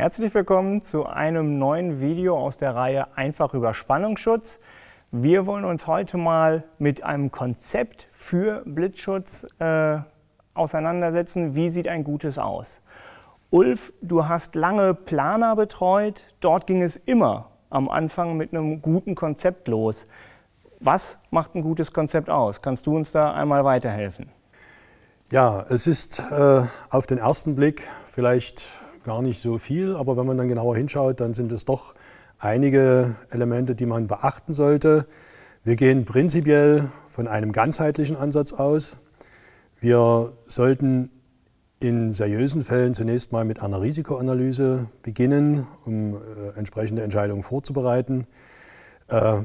Herzlich willkommen zu einem neuen Video aus der Reihe Einfach über Spannungsschutz. Wir wollen uns heute mal mit einem Konzept für Blitzschutz äh, auseinandersetzen. Wie sieht ein gutes aus? Ulf, du hast lange Planer betreut. Dort ging es immer am Anfang mit einem guten Konzept los. Was macht ein gutes Konzept aus? Kannst du uns da einmal weiterhelfen? Ja, es ist äh, auf den ersten Blick vielleicht gar nicht so viel, aber wenn man dann genauer hinschaut, dann sind es doch einige Elemente, die man beachten sollte. Wir gehen prinzipiell von einem ganzheitlichen Ansatz aus. Wir sollten in seriösen Fällen zunächst mal mit einer Risikoanalyse beginnen, um äh, entsprechende Entscheidungen vorzubereiten. Äh,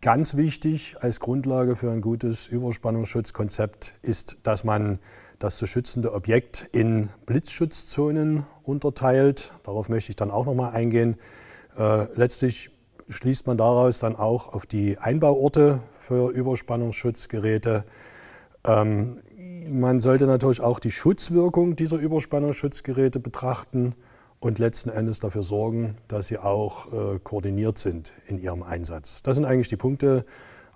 ganz wichtig als Grundlage für ein gutes Überspannungsschutzkonzept ist, dass man das zu schützende Objekt in Blitzschutzzonen unterteilt. Darauf möchte ich dann auch nochmal eingehen. Äh, letztlich schließt man daraus dann auch auf die Einbauorte für Überspannungsschutzgeräte. Ähm, man sollte natürlich auch die Schutzwirkung dieser Überspannungsschutzgeräte betrachten und letzten Endes dafür sorgen, dass sie auch äh, koordiniert sind in ihrem Einsatz. Das sind eigentlich die Punkte,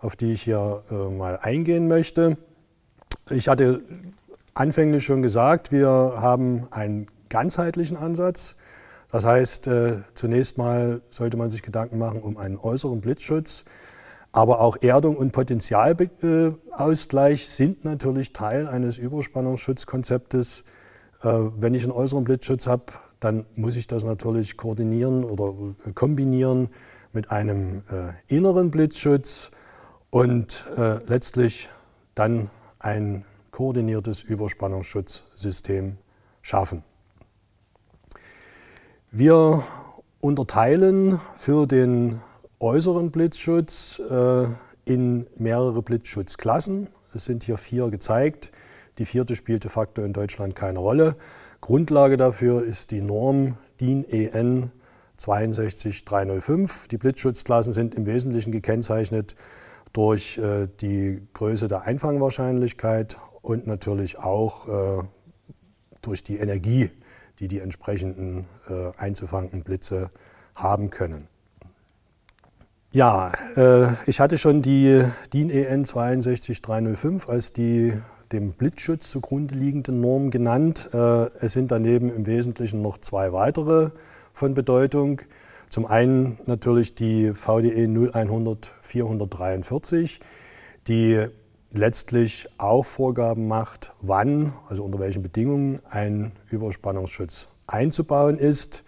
auf die ich hier äh, mal eingehen möchte. Ich hatte anfänglich schon gesagt, wir haben einen ganzheitlichen Ansatz. Das heißt, äh, zunächst mal sollte man sich Gedanken machen um einen äußeren Blitzschutz. Aber auch Erdung und Potenzialausgleich sind natürlich Teil eines Überspannungsschutzkonzeptes. Äh, wenn ich einen äußeren Blitzschutz habe, dann muss ich das natürlich koordinieren oder äh, kombinieren mit einem äh, inneren Blitzschutz und äh, letztlich dann ein koordiniertes Überspannungsschutzsystem schaffen. Wir unterteilen für den äußeren Blitzschutz äh, in mehrere Blitzschutzklassen. Es sind hier vier gezeigt. Die vierte spielt de facto in Deutschland keine Rolle. Grundlage dafür ist die Norm DIN EN 62305. Die Blitzschutzklassen sind im Wesentlichen gekennzeichnet durch äh, die Größe der Einfangwahrscheinlichkeit und natürlich auch äh, durch die Energie, die die entsprechenden äh, einzufangenden Blitze haben können. Ja, äh, ich hatte schon die DIN EN 62305 als die dem Blitzschutz zugrunde liegende Norm genannt. Äh, es sind daneben im Wesentlichen noch zwei weitere von Bedeutung. Zum einen natürlich die VDE 0100 443, die letztlich auch Vorgaben macht, wann, also unter welchen Bedingungen ein Überspannungsschutz einzubauen ist.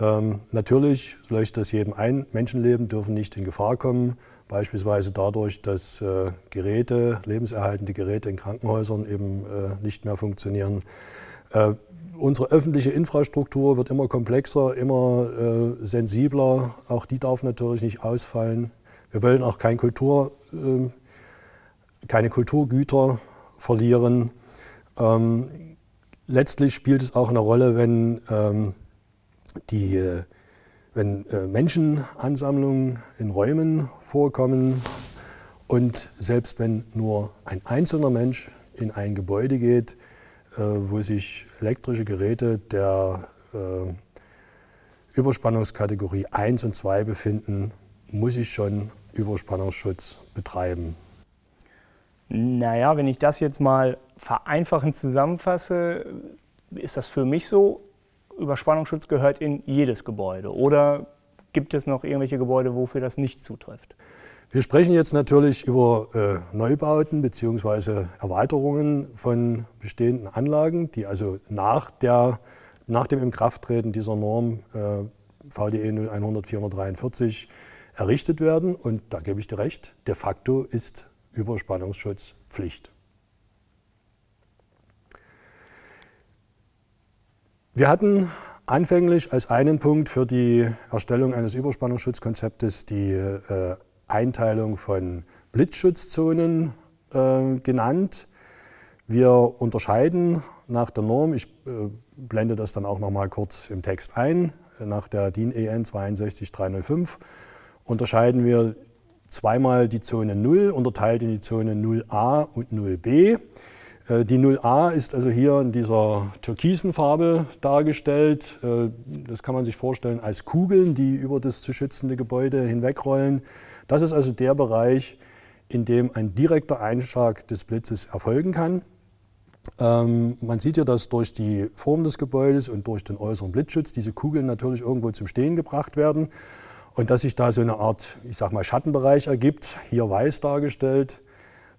Ähm, natürlich leuchtet das jedem ein, Menschenleben dürfen nicht in Gefahr kommen, beispielsweise dadurch, dass äh, Geräte, lebenserhaltende Geräte in Krankenhäusern eben äh, nicht mehr funktionieren. Äh, unsere öffentliche Infrastruktur wird immer komplexer, immer äh, sensibler, auch die darf natürlich nicht ausfallen. Wir wollen auch kein Kultur ähm, keine Kulturgüter verlieren. Ähm, letztlich spielt es auch eine Rolle, wenn, ähm, die, äh, wenn äh, Menschenansammlungen in Räumen vorkommen und selbst wenn nur ein einzelner Mensch in ein Gebäude geht, äh, wo sich elektrische Geräte der äh, Überspannungskategorie 1 und 2 befinden, muss ich schon Überspannungsschutz betreiben. Naja, wenn ich das jetzt mal vereinfachend zusammenfasse, ist das für mich so, Überspannungsschutz gehört in jedes Gebäude. Oder gibt es noch irgendwelche Gebäude, wofür das nicht zutrifft? Wir sprechen jetzt natürlich über äh, Neubauten bzw. Erweiterungen von bestehenden Anlagen, die also nach, der, nach dem Inkrafttreten dieser Norm äh, VDE 0100 443 errichtet werden. Und da gebe ich dir recht, de facto ist Überspannungsschutzpflicht. Wir hatten anfänglich als einen Punkt für die Erstellung eines Überspannungsschutzkonzeptes die äh, Einteilung von Blitzschutzzonen äh, genannt. Wir unterscheiden nach der Norm, ich äh, blende das dann auch noch mal kurz im Text ein, nach der DIN EN 62305 unterscheiden wir zweimal die Zone 0 unterteilt in die Zone 0a und 0b. Äh, die 0a ist also hier in dieser türkisen Farbe dargestellt. Äh, das kann man sich vorstellen als Kugeln, die über das zu schützende Gebäude hinwegrollen. Das ist also der Bereich, in dem ein direkter Einschlag des Blitzes erfolgen kann. Ähm, man sieht ja, dass durch die Form des Gebäudes und durch den äußeren Blitzschutz diese Kugeln natürlich irgendwo zum Stehen gebracht werden. Und dass sich da so eine Art, ich sag mal, Schattenbereich ergibt, hier weiß dargestellt,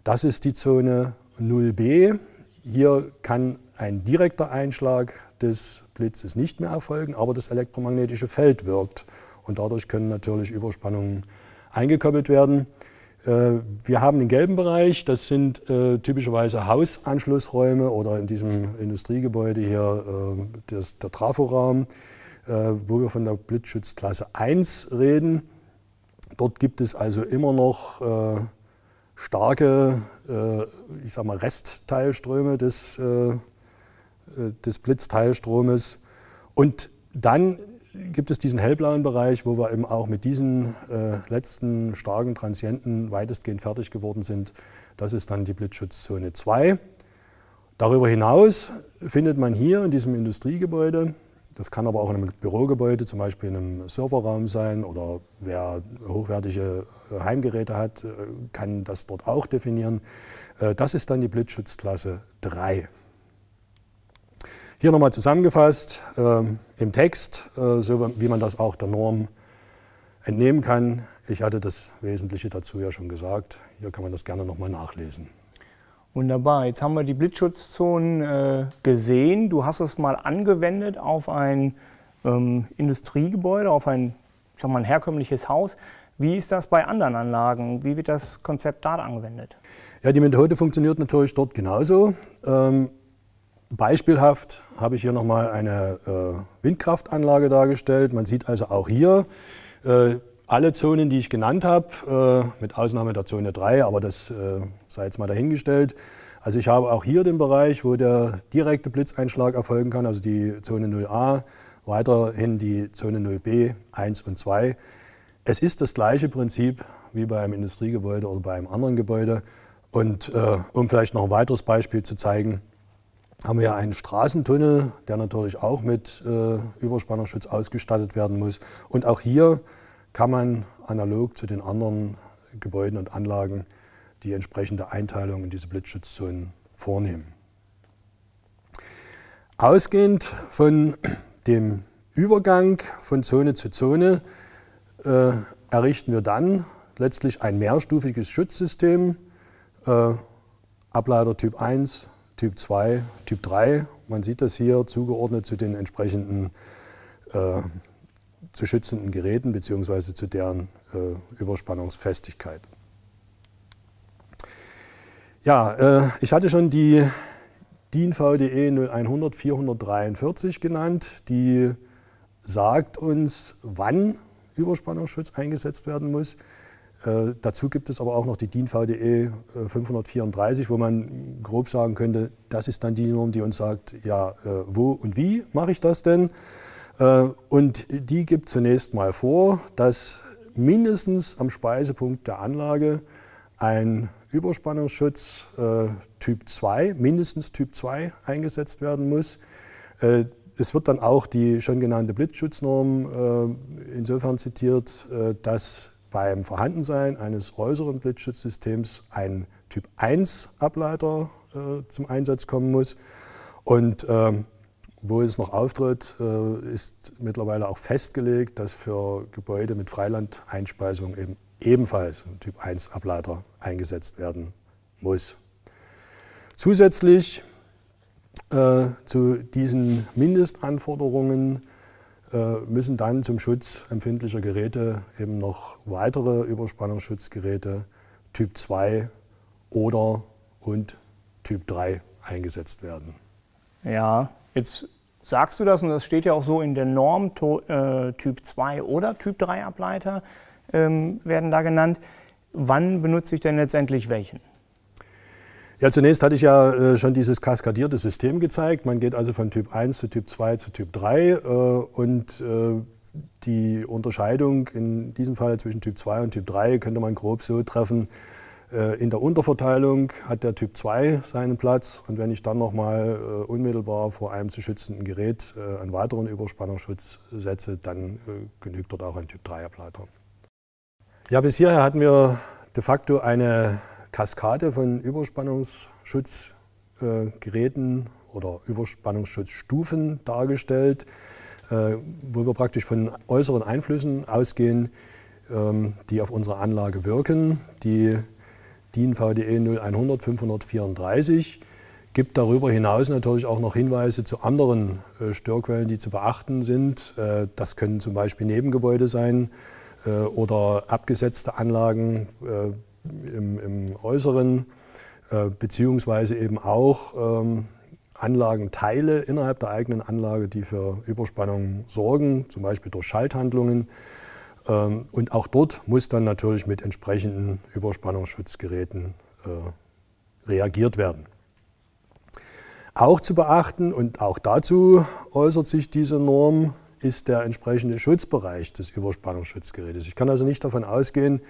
das ist die Zone 0b. Hier kann ein direkter Einschlag des Blitzes nicht mehr erfolgen, aber das elektromagnetische Feld wirkt. Und dadurch können natürlich Überspannungen eingekoppelt werden. Äh, wir haben den gelben Bereich, das sind äh, typischerweise Hausanschlussräume oder in diesem Industriegebäude hier äh, der Traforaum. raum äh, wo wir von der Blitzschutzklasse 1 reden. Dort gibt es also immer noch äh, starke, äh, ich sag mal, Restteilströme des, des Blitzteilstromes. Und dann gibt es diesen hellblauen Bereich, wo wir eben auch mit diesen äh, letzten starken Transienten weitestgehend fertig geworden sind. Das ist dann die Blitzschutzzone 2. Darüber hinaus findet man hier in diesem Industriegebäude das kann aber auch in einem Bürogebäude, zum Beispiel in einem Serverraum sein oder wer hochwertige äh, Heimgeräte hat, äh, kann das dort auch definieren. Äh, das ist dann die Blitzschutzklasse 3. Hier nochmal zusammengefasst ähm, im Text, so wie man das auch der Norm entnehmen kann. Ich hatte das Wesentliche dazu ja schon gesagt. Hier kann man das gerne nochmal nachlesen. Wunderbar, jetzt haben wir die Blitzschutzzonen äh, gesehen. Du hast es mal angewendet auf ein ähm, Industriegebäude, auf ein, ich sag mal, ein herkömmliches Haus. Wie ist das bei anderen Anlagen? Wie wird das Konzept da angewendet? Ja, die Methode funktioniert natürlich dort genauso. Ähm, beispielhaft habe ich hier nochmal eine äh, Windkraftanlage dargestellt. Man sieht also auch hier, äh, alle Zonen, die ich genannt habe, äh, mit Ausnahme der Zone 3, aber das äh, sei jetzt mal dahingestellt. Also ich habe auch hier den Bereich, wo der direkte Blitzeinschlag erfolgen kann, also die Zone 0a, weiterhin die Zone 0b, 1 und 2. Es ist das gleiche Prinzip wie bei einem Industriegebäude oder bei einem anderen Gebäude. Und äh, um vielleicht noch ein weiteres Beispiel zu zeigen, haben wir einen Straßentunnel, der natürlich auch mit äh, Überspannungsschutz ausgestattet werden muss. Und auch hier kann man analog zu den anderen Gebäuden und Anlagen die entsprechende Einteilung in diese Blitzschutzzonen vornehmen. Ausgehend von dem Übergang von Zone zu Zone äh, errichten wir dann letztlich ein mehrstufiges Schutzsystem, äh, Ableiter Typ 1, Typ 2, Typ 3. Man sieht das hier zugeordnet zu den entsprechenden äh, zu schützenden Geräten bzw. zu deren äh, Überspannungsfestigkeit. Ja, äh, ich hatte schon die DIN VDE 0100 443 genannt, die sagt uns, wann Überspannungsschutz eingesetzt werden muss. Äh, dazu gibt es aber auch noch die DIN VDE e, äh, 534, wo man grob sagen könnte, das ist dann die Norm, die uns sagt, ja, äh, wo und wie mache ich das denn? Äh, und die gibt zunächst mal vor, dass mindestens am Speisepunkt der Anlage ein Überspannungsschutz äh, Typ 2, mindestens Typ 2 eingesetzt werden muss. Äh, es wird dann auch die schon genannte Blitzschutznorm äh, insofern zitiert, äh, dass beim Vorhandensein eines äußeren Blitzschutzsystems ein Typ 1 Ableiter äh, zum Einsatz kommen muss. Und ähm, wo es noch auftritt, äh, ist mittlerweile auch festgelegt, dass für Gebäude mit Freilandeinspeisung eben ebenfalls ein Typ 1 Ableiter eingesetzt werden muss. Zusätzlich äh, zu diesen Mindestanforderungen äh, müssen dann zum Schutz empfindlicher Geräte eben noch weitere Überspannungsschutzgeräte Typ 2 oder und Typ 3 eingesetzt werden. Ja, Jetzt sagst du das, und das steht ja auch so in der Norm, äh, Typ 2 oder Typ 3 Ableiter ähm, werden da genannt. Wann benutze ich denn letztendlich welchen? Ja, zunächst hatte ich ja äh, schon dieses kaskadierte System gezeigt. Man geht also von Typ 1 zu Typ 2 zu Typ 3 äh, und äh, die Unterscheidung in diesem Fall zwischen Typ 2 und Typ 3 könnte man grob so treffen, äh, in der Unterverteilung hat der Typ 2 seinen Platz und wenn ich dann nochmal äh, unmittelbar vor einem zu schützenden Gerät äh, einen weiteren Überspannungsschutz setze, dann genügt dort auch ein Typ 3 Ableiter. Ja, bis hierher hatten wir de facto eine Kaskade von Überspannungsschutzgeräten oder Überspannungsschutzstufen dargestellt, wo wir praktisch von äußeren Einflüssen ausgehen, ähm, die auf unsere Anlage wirken, die DIN VDE 0100 534 gibt darüber hinaus natürlich auch noch Hinweise zu anderen äh, Störquellen, die zu beachten sind. Äh, das können zum Beispiel Nebengebäude sein äh, oder abgesetzte Anlagen im, im, Äußeren, beziehungsweise eben auch ähm, Anlagenteile innerhalb der eigenen Anlage, die für Überspannung sorgen, zum Beispiel durch Schalthandlungen. Ähm, und auch dort muss dann natürlich mit entsprechenden Überspannungsschutzgeräten äh, reagiert werden. Auch zu beachten, und auch dazu äußert sich diese Norm, ist der entsprechende Schutzbereich des Überspannungsschutzgerätes. Ich kann also nicht davon ausgehen,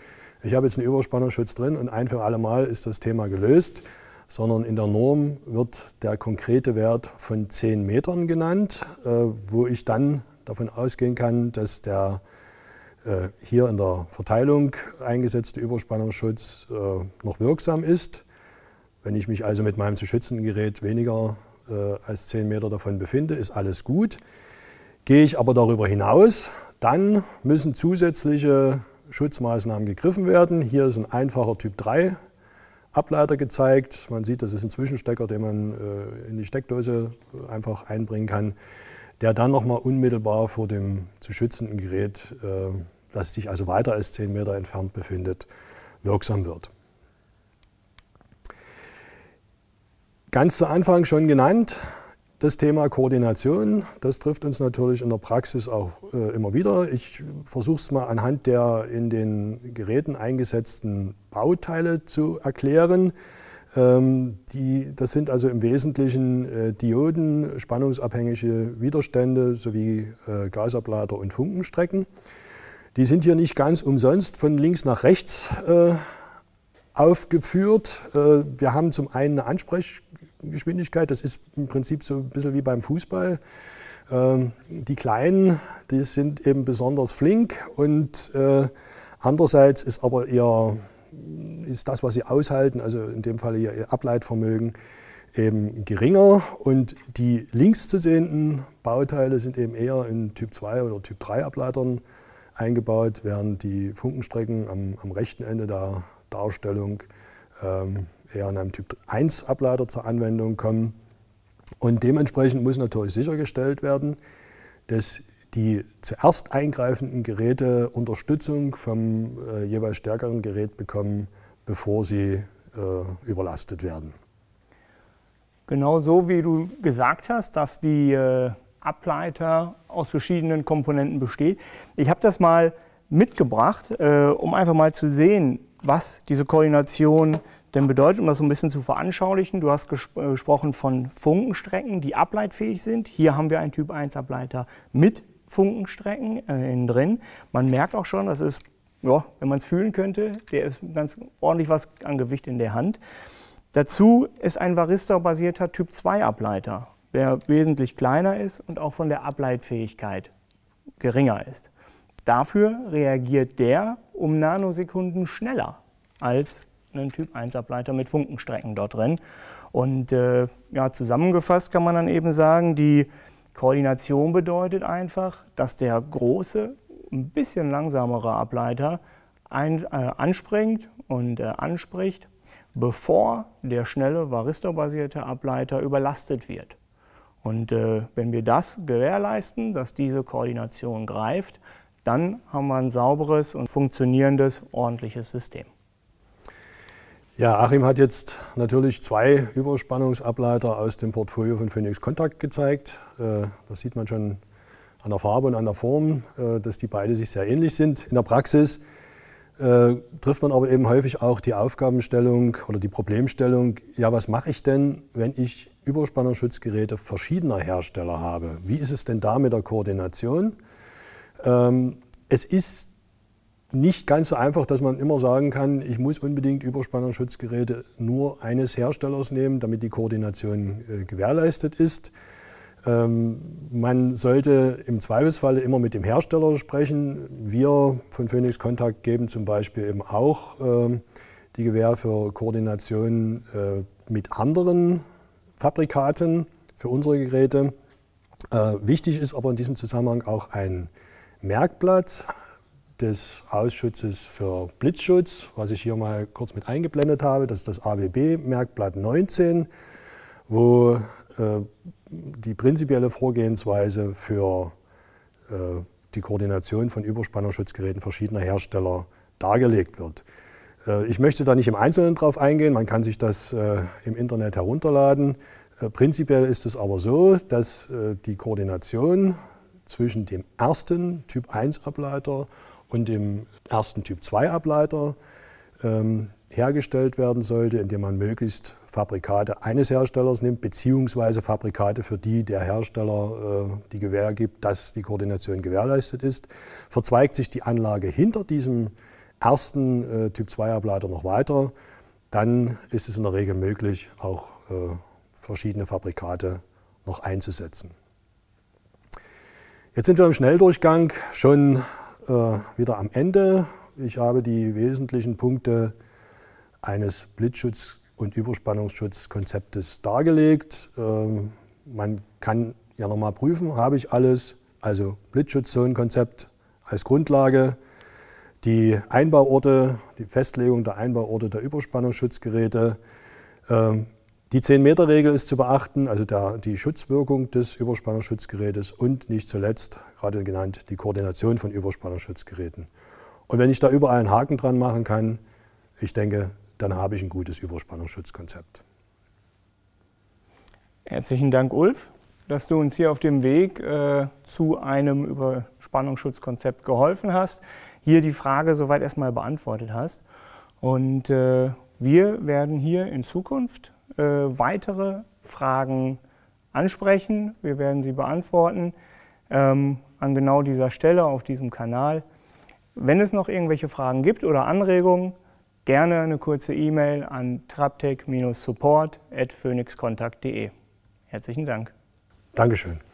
ich habe jetzt einen Überspannungsschutz drin und ein für alle Mal ist das Thema gelöst, sondern in der Norm wird der konkrete Wert von 10 Metern genannt, äh, wo ich dann davon ausgehen kann, dass der äh, hier in der Verteilung eingesetzte Überspannungsschutz äh, noch wirksam ist. Wenn ich mich also mit meinem zu schützenden Gerät weniger äh, als 10 Meter davon befinde, ist alles gut. Gehe ich aber darüber hinaus, dann müssen zusätzliche Schutzmaßnahmen gegriffen werden. Hier ist ein einfacher Typ 3 Ableiter gezeigt. Man sieht, das ist ein Zwischenstecker, den man in die Steckdose einfach einbringen kann der dann nochmal unmittelbar vor dem zu schützenden Gerät, äh, das sich also weiter als 10 Meter entfernt befindet, wirksam wird. Ganz zu Anfang schon genannt, das Thema Koordination, das trifft uns natürlich in der Praxis auch äh, immer wieder. Ich versuche es mal anhand der in den Geräten eingesetzten Bauteile zu erklären. Ähm, die, das sind also im Wesentlichen äh, Dioden, spannungsabhängige Widerstände sowie äh, Gasablader und Funkenstrecken. Die sind hier nicht ganz umsonst von links nach rechts äh, aufgeführt. Äh, wir haben zum einen eine Ansprechgeschwindigkeit, das ist im Prinzip so ein bisschen wie beim Fußball. Äh, die Kleinen, die sind eben besonders flink und äh, andererseits ist aber ihr ist das, was sie aushalten, also in dem Fall ihr Ableitvermögen, eben geringer und die links zu sehenden Bauteile sind eben eher in Typ 2 oder Typ 3 Ableitern eingebaut, während die Funkenstrecken am, am rechten Ende der Darstellung ähm, eher in einem Typ 1 Ableiter zur Anwendung kommen. Und dementsprechend muss natürlich sichergestellt werden, dass die zuerst eingreifenden Geräte Unterstützung vom äh, jeweils stärkeren Gerät bekommen, bevor sie äh, überlastet werden. Genau so, wie du gesagt hast, dass die äh, Ableiter aus verschiedenen Komponenten besteht. Ich habe das mal mitgebracht, äh, um einfach mal zu sehen, was diese Koordination denn bedeutet, um das so ein bisschen zu veranschaulichen, du hast äh, gesprochen von Funkenstrecken, die ableitfähig sind. Hier haben wir einen Typ 1 Ableiter mit Funkenstrecken äh, innen drin. Man merkt auch schon, das ist, ja, wenn man es fühlen könnte, der ist ganz ordentlich was an Gewicht in der Hand. Dazu ist ein Varistor-basierter Typ-2-Ableiter, der wesentlich kleiner ist und auch von der Ableitfähigkeit geringer ist. Dafür reagiert der um Nanosekunden schneller als ein Typ-1-Ableiter mit Funkenstrecken dort drin. Und äh, ja, zusammengefasst kann man dann eben sagen, die Koordination bedeutet einfach, dass der große, ein bisschen langsamere Ableiter ein, äh, anspringt und äh, anspricht, bevor der schnelle Varisto-basierte Ableiter überlastet wird. Und äh, wenn wir das gewährleisten, dass diese Koordination greift, dann haben wir ein sauberes und funktionierendes, ordentliches System. Ja, Achim hat jetzt natürlich zwei Überspannungsableiter aus dem Portfolio von Phoenix Contact gezeigt. Äh, das sieht man schon an der Farbe und an der Form, äh, dass die beide sich sehr ähnlich sind. In der Praxis äh, trifft man aber eben häufig auch die Aufgabenstellung oder die Problemstellung, ja, was mache ich denn, wenn ich Überspannungsschutzgeräte verschiedener Hersteller habe? Wie ist es denn da mit der Koordination? Ähm, es ist nicht ganz so einfach, dass man immer sagen kann, ich muss unbedingt Überspannungsschutzgeräte nur eines Herstellers nehmen, damit die Koordination äh, gewährleistet ist. Ähm, man sollte im Zweifelsfall immer mit dem Hersteller sprechen. Wir von Phoenix Contact geben zum Beispiel eben auch äh, die Gewähr für Koordination äh, mit anderen Fabrikaten für unsere Geräte. Äh, wichtig ist aber in diesem Zusammenhang auch ein Merkblatt, des Ausschutzes für Blitzschutz, was ich hier mal kurz mit eingeblendet habe. Das ist das awb Merkblatt 19, wo äh, die prinzipielle Vorgehensweise für äh, die Koordination von Überspannerschutzgeräten verschiedener Hersteller dargelegt wird. Äh, ich möchte da nicht im Einzelnen drauf eingehen, man kann sich das äh, im Internet herunterladen. Äh, prinzipiell ist es aber so, dass äh, die Koordination zwischen dem ersten Typ-1-Ableiter und im ersten Typ-2-Ableiter ähm, hergestellt werden sollte, indem man möglichst Fabrikate eines Herstellers nimmt, beziehungsweise Fabrikate, für die der Hersteller äh, die Gewähr gibt, dass die Koordination gewährleistet ist. Verzweigt sich die Anlage hinter diesem ersten äh, Typ-2-Ableiter noch weiter, dann ist es in der Regel möglich, auch äh, verschiedene Fabrikate noch einzusetzen. Jetzt sind wir im Schnelldurchgang schon äh, wieder am Ende. Ich habe die wesentlichen Punkte eines Blitzschutz- und Überspannungsschutzkonzeptes dargelegt. Ähm, man kann ja nochmal prüfen, habe ich alles, also Blitzschutzzonenkonzept als Grundlage, die Einbauorte, die Festlegung der Einbauorte der Überspannungsschutzgeräte, ähm, die 10-Meter-Regel ist zu beachten, also der, die Schutzwirkung des Überspannungsschutzgerätes und nicht zuletzt, gerade genannt, die Koordination von Überspannungsschutzgeräten. Und wenn ich da überall einen Haken dran machen kann, ich denke, dann habe ich ein gutes Überspannungsschutzkonzept. Herzlichen Dank, Ulf, dass du uns hier auf dem Weg äh, zu einem Überspannungsschutzkonzept geholfen hast, hier die Frage soweit erstmal beantwortet hast. Und äh, wir werden hier in Zukunft äh, weitere Fragen ansprechen. Wir werden sie beantworten ähm, an genau dieser Stelle auf diesem Kanal. Wenn es noch irgendwelche Fragen gibt oder Anregungen, gerne eine kurze E-Mail an traptech-support.phoenixkontakt.de. Herzlichen Dank. Dankeschön.